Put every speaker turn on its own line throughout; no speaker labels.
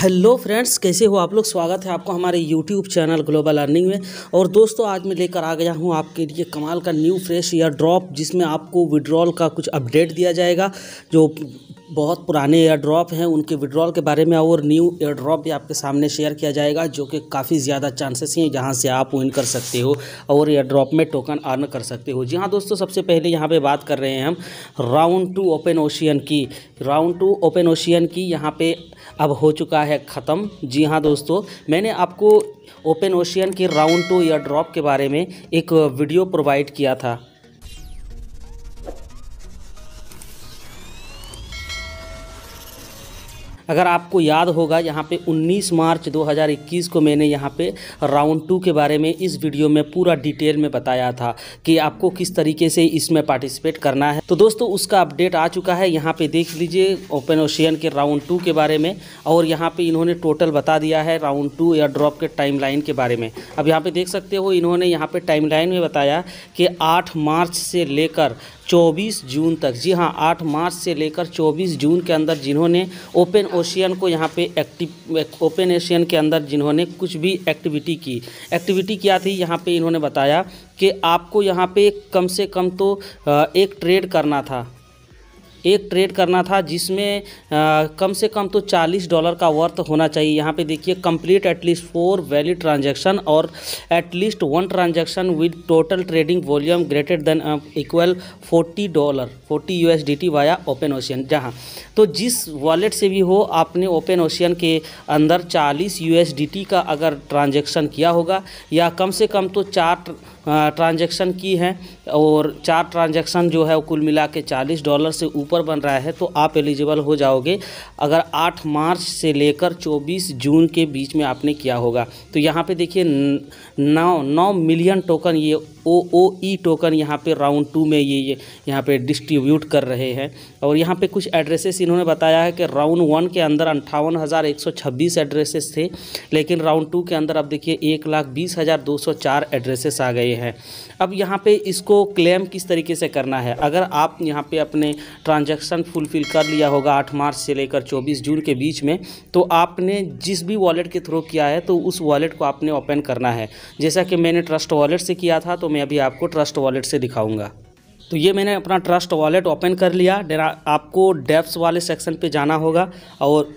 hello friends कैसे हो आप लोग स्वागत है आपको हमारे यूट्यूब चैनल ग्लोबल अर्निंग में और दोस्तों आज मैं लेकर आ गया हूं आपके लिए कमाल का न्यू फ्रेश ईयर ड्रॉप जिसमें आपको विड्रॉल का कुछ अपडेट दिया जाएगा जो बहुत पुराने एयर ड्रॉप हैं उनके विड्रॉल के बारे में और न्यू एयर ड्रॉप भी आपके सामने शेयर किया जाएगा जो कि काफ़ी ज़्यादा चांसेस हैं जहां से आप विन कर सकते हो और एयर ड्रॉप में टोकन अर्न कर सकते हो जी हाँ दोस्तों सबसे पहले यहां पे बात कर रहे हैं हम राउंड टू ओपन ओशियन की राउंड टू ओपन ओशियन की यहाँ पर अब हो चुका है ख़त्म जी हाँ दोस्तों मैंने आपको ओपन ओशियन के राउंड टू एयर ड्रॉप के बारे में एक वीडियो प्रोवाइड किया था अगर आपको याद होगा यहाँ पे 19 मार्च 2021 को मैंने यहाँ पे राउंड टू के बारे में इस वीडियो में पूरा डिटेल में बताया था कि आपको किस तरीके से इसमें पार्टिसिपेट करना है तो दोस्तों उसका अपडेट आ चुका है यहाँ पे देख लीजिए ओपन ओशियन के राउंड टू के बारे में और यहाँ पर इन्होंने टोटल बता दिया है राउंड टू या ड्रॉप के टाइम के बारे में अब यहाँ पर देख सकते हो इन्होंने यहाँ पर टाइम में बताया कि आठ मार्च से लेकर 24 जून तक जी हाँ 8 मार्च से लेकर 24 जून के अंदर जिन्होंने ओपन ओशियन को यहाँ पे एक्टिव ओपन एशियन के अंदर जिन्होंने कुछ भी एक्टिविटी की एक्टिविटी क्या थी यहाँ पे इन्होंने बताया कि आपको यहाँ पे कम से कम तो एक ट्रेड करना था एक ट्रेड करना था जिसमें कम से कम तो 40 डॉलर का वर्थ होना चाहिए यहाँ पे देखिए complete at least four valid transaction और at least one transaction with total trading volume greater than equal 40 dollar 40 USDT via Open Ocean जहाँ तो जिस वॉलेट से भी हो आपने ओपन ओशियन के अंदर चालीस यू का अगर ट्रांजेक्शन किया होगा या कम से कम तो चार ट्रांजैक्शन की हैं और चार ट्रांजैक्शन जो है कुल मिला के चालीस डॉलर से ऊपर बन रहा है तो आप एलिजिबल हो जाओगे अगर आठ मार्च से लेकर चौबीस जून के बीच में आपने किया होगा तो यहाँ पर देखिए नौ नौ मिलियन टोकन ये ओ ओ ई टोकन यहाँ पे राउंड टू में ये ये यहाँ पे डिस्ट्रीब्यूट कर रहे हैं और यहाँ पे कुछ एड्रेसेस इन्होंने बताया है कि राउंड वन के अंदर अंठावन हज़ार एक सौ छब्बीस एड्रेसेस थे लेकिन राउंड टू के अंदर अब देखिए एक लाख बीस हज़ार दो सौ चार एड्रेसेस आ गए हैं अब यहाँ पे इसको क्लेम किस तरीके से करना है अगर आप यहाँ पर अपने ट्रांजेक्शन फुलफ़िल कर लिया होगा आठ मार्च से लेकर चौबीस जून के बीच में तो आपने जिस भी वॉलेट के थ्रू किया है तो उस वॉलेट को आपने ओपन करना है जैसा कि मैंने ट्रस्ट वॉलेट से किया था तो मैं अभी आपको ट्रस्ट वॉलेट से दिखाऊंगा तो ये मैंने अपना ट्रस्ट वॉलेट ओपन कर लिया आपको डेप्स वाले सेक्शन पे जाना होगा और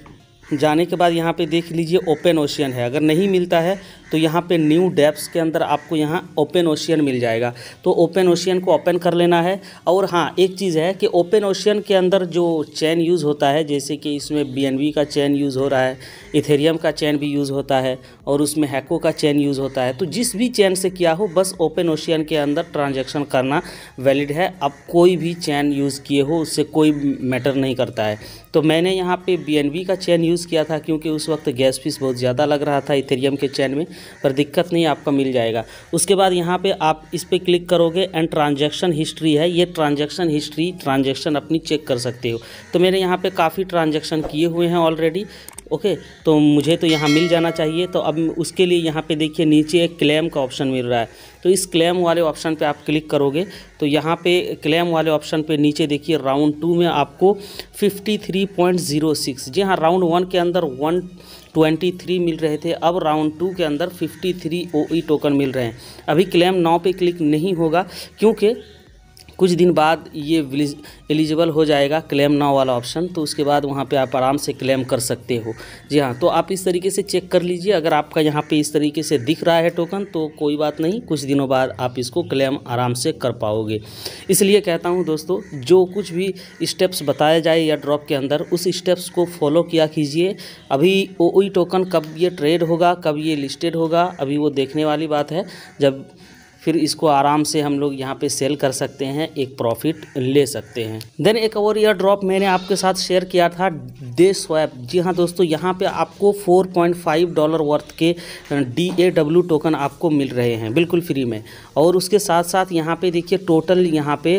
जाने के बाद यहाँ पे देख लीजिए ओपन ओशियन है अगर नहीं मिलता है तो यहाँ पे न्यू डेप्स के अंदर आपको यहाँ ओपन ओशियन मिल जाएगा तो ओपन ओशियन को ओपन कर लेना है और हाँ एक चीज़ है कि ओपन ओशियन के अंदर जो चैन यूज़ होता है जैसे कि इसमें बी का चैन यूज़ हो रहा है इथेरियम का चैन भी यूज़ होता है और उसमें हैको का चैन यूज़ होता है तो जिस भी चैन से किया हो बस ओपन ओशियन के अंदर ट्रांजेक्शन करना वैलिड है अब कोई भी चैन यूज़ किए हो उससे कोई मैटर नहीं करता है तो मैंने यहाँ पे बी का चैन यूज़ किया था क्योंकि उस वक्त गैस फीस बहुत ज़्यादा लग रहा था इथेरियम के चैन में पर दिक्कत नहीं आपका मिल जाएगा उसके बाद यहाँ पे आप इस पर क्लिक करोगे एंड ट्रांजैक्शन हिस्ट्री है ये ट्रांजैक्शन हिस्ट्री ट्रांजैक्शन अपनी चेक कर सकते हो तो मैंने यहाँ पे काफ़ी ट्रांजैक्शन किए हुए हैं ऑलरेडी ओके तो मुझे तो यहाँ मिल जाना चाहिए तो अब उसके लिए यहाँ पे देखिए नीचे एक क्लेम का ऑप्शन मिल रहा है तो इस क्लेम वाले ऑप्शन पर आप क्लिक करोगे तो यहाँ पे क्लेम वाले ऑप्शन पर नीचे देखिए राउंड टू में आपको 53.06 जी हाँ राउंड वन के अंदर वन 23 मिल रहे थे अब राउंड टू के अंदर 53 थ्री टोकन e मिल रहे हैं अभी क्लेम नौ पे क्लिक नहीं होगा क्योंकि कुछ दिन बाद ये एलिजिबल हो जाएगा क्लेम नाव वाला ऑप्शन तो उसके बाद वहाँ पे आप आराम से क्लेम कर सकते हो जी हाँ तो आप इस तरीके से चेक कर लीजिए अगर आपका यहाँ पे इस तरीके से दिख रहा है टोकन तो कोई बात नहीं कुछ दिनों बाद आप इसको क्लेम आराम से कर पाओगे इसलिए कहता हूँ दोस्तों जो कुछ भी स्टेप्स बताया जाए या ड्रॉप के अंदर उस स्टेप्स को फॉलो किया कीजिए अभी ओ टोकन कब ये ट्रेड होगा कब ये लिस्टेड होगा अभी वो देखने वाली बात है जब फिर इसको आराम से हम लोग यहाँ पे सेल कर सकते हैं एक प्रॉफिट ले सकते हैं देन एक और ईयर ड्रॉप मैंने आपके साथ शेयर किया था डे स्वैप जी हाँ दोस्तों यहाँ पे आपको 4.5 डॉलर वर्थ के डी ए डब्ल्यू टोकन आपको मिल रहे हैं बिल्कुल फ्री में और उसके साथ साथ यहाँ पे देखिए टोटल यहाँ पे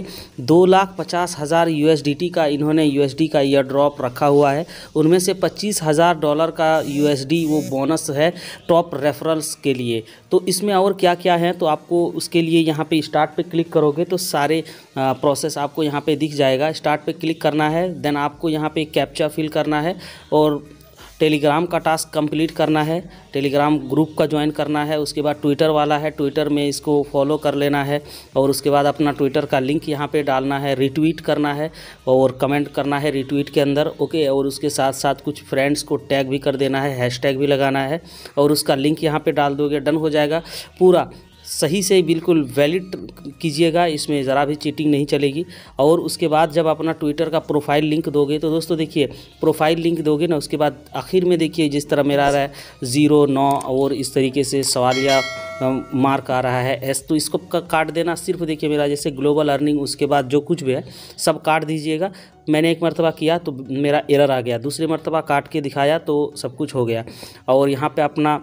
दो लाख पचास हज़ार यू का इन्होंने यू का ईयर ड्रॉप रखा हुआ है उनमें से पच्चीस हज़ार डॉलर का यू वो बोनस है टॉप रेफरल्स के लिए तो इसमें और क्या क्या है तो आपको उसके लिए यहाँ पे स्टार्ट पे क्लिक करोगे तो सारे प्रोसेस आपको यहाँ पे दिख जाएगा स्टार्ट पे क्लिक करना है देन आपको यहाँ पे कैप्चा फिल करना है और टेलीग्राम का टास्क कंप्लीट करना है टेलीग्राम ग्रुप का ज्वाइन करना है उसके बाद ट्विटर वाला है ट्विटर में इसको फॉलो कर लेना है और उसके बाद अपना ट्विटर का लिंक यहाँ पे डालना है रिट्वीट करना है और कमेंट करना है रिट्वीट के अंदर ओके और उसके साथ साथ कुछ फ्रेंड्स को टैग भी कर देना है हैश भी लगाना है और उसका लिंक यहाँ पर डाल दोगे डन हो जाएगा पूरा सही से बिल्कुल वैलिड कीजिएगा इसमें ज़रा भी चीटिंग नहीं चलेगी और उसके बाद जब अपना ट्विटर का प्रोफाइल लिंक दोगे तो दोस्तों देखिए प्रोफाइल लिंक दोगे ना उसके बाद आखिर में देखिए जिस तरह मेरा आ रहा है ज़ीरो नौ और इस तरीके से सवालिया मार्क आ रहा है एस तो इसको काट देना सिर्फ देखिए मेरा जैसे ग्लोबल अर्निंग उसके बाद जो कुछ भी है सब काट दीजिएगा मैंने एक मरतबा किया तो मेरा एरर आ गया दूसरे मरतबा काट के दिखाया तो सब कुछ हो गया और यहाँ पर अपना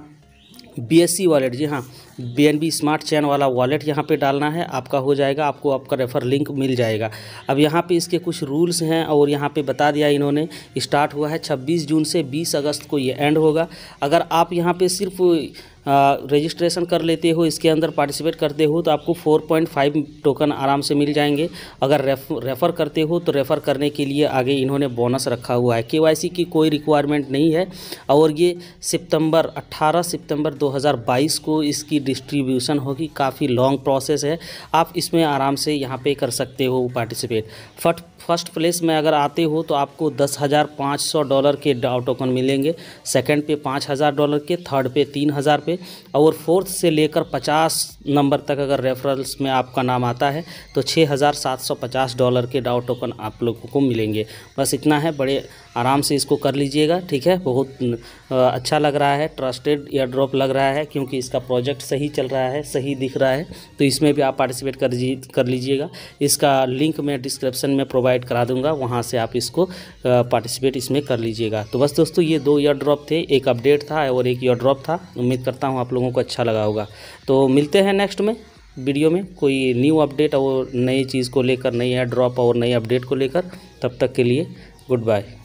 बी एस सी वॉलेट जी हाँ B N B smart chain वाला वॉलेट यहाँ पे डालना है आपका हो जाएगा आपको आपका रेफ़र लिंक मिल जाएगा अब यहाँ पे इसके कुछ रूल्स हैं और यहाँ पे बता दिया इन्होंने स्टार्ट हुआ है 26 जून से 20 अगस्त को ये एंड होगा अगर आप यहाँ पे सिर्फ रजिस्ट्रेशन कर लेते हो इसके अंदर पार्टिसिपेट करते हो तो आपको 4.5 टोकन आराम से मिल जाएंगे अगर रेफ रेफ़र करते हो तो रेफ़र करने के लिए आगे इन्होंने बोनस रखा हुआ है केवाईसी की कोई रिक्वायरमेंट नहीं है और ये सितंबर 18 सितंबर 2022 को इसकी डिस्ट्रीब्यूशन होगी काफ़ी लॉन्ग प्रोसेस है आप इसमें आराम से यहाँ पे कर सकते हो पार्टिसिपेट फट फर्स्ट प्लेस में अगर आते हो तो आपको दस हज़ार पाँच सौ डॉलर के डाउ टोकन मिलेंगे सेकंड पे पाँच हज़ार डॉलर के थर्ड पे तीन हज़ार पे और फोर्थ से लेकर पचास नंबर तक अगर रेफरल्स में आपका नाम आता है तो छः हज़ार सात सौ पचास डॉलर के डाउ टोकन आप लोगों को मिलेंगे बस इतना है बड़े आराम से इसको कर लीजिएगा ठीक है बहुत अच्छा लग रहा है ट्रस्टेड एयर ड्रॉप लग रहा है क्योंकि इसका प्रोजेक्ट सही चल रहा है सही दिख रहा है तो इसमें भी आप पार्टिसिपेट कर लीजिएगा इसका लिंक मैं डिस्क्रिप्शन में प्रोवाइड प्रोवाइड करा दूंगा वहाँ से आप इसको पार्टिसिपेट इसमें कर लीजिएगा तो बस दोस्तों ये दो ईयर ड्रॉप थे एक अपडेट था और एक ईयर ड्रॉप था उम्मीद करता हूँ आप लोगों को अच्छा लगा होगा तो मिलते हैं नेक्स्ट में वीडियो में कोई न्यू अपडेट और नई चीज़ को लेकर नई ड्रॉप और नई अपडेट को लेकर तब तक के लिए गुड बाय